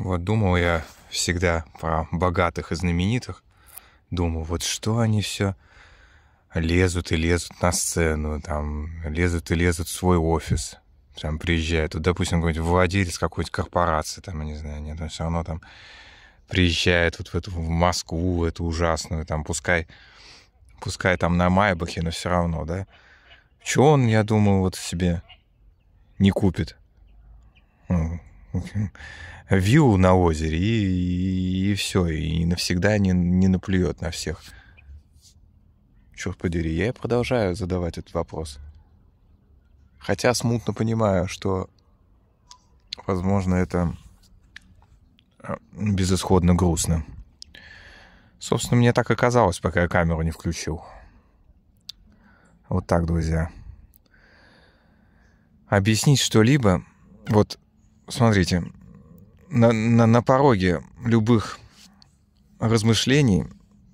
Вот думал я всегда про богатых и знаменитых. Думал, вот что они все лезут и лезут на сцену, там, лезут и лезут в свой офис. Там приезжают, вот, допустим, какой-нибудь владелец какой-то корпорации, там, я не знаю, нет, он все равно там приезжает вот в эту в Москву, эту ужасную, там, пускай, пускай там на Майбахе, но все равно, да. Чего он, я думаю, вот себе не купит? вью на озере, и, и, и все, и навсегда не, не наплюет на всех. Черт подери, я продолжаю задавать этот вопрос. Хотя смутно понимаю, что, возможно, это а, безысходно грустно. Собственно, мне так и казалось, пока я камеру не включил. Вот так, друзья. Объяснить что-либо, вот смотрите, на, на, на пороге любых размышлений,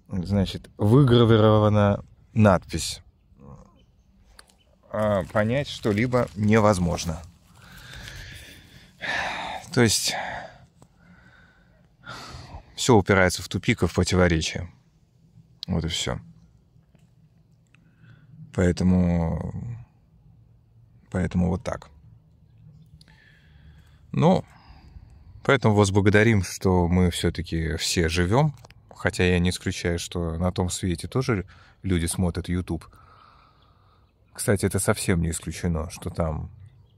значит, выгравирована надпись. А понять что-либо невозможно. То есть все упирается в тупик и в противоречие. Вот и все. Поэтому, поэтому вот так. Ну, поэтому вас благодарим, что мы все-таки все живем. Хотя я не исключаю, что на том свете тоже люди смотрят YouTube. Кстати, это совсем не исключено, что там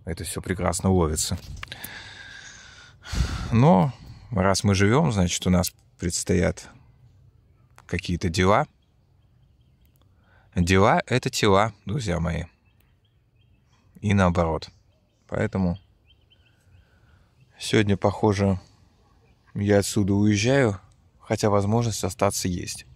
это все прекрасно ловится. Но раз мы живем, значит, у нас предстоят какие-то дела. Дела — это тела, друзья мои. И наоборот. Поэтому Сегодня, похоже, я отсюда уезжаю, хотя возможность остаться есть.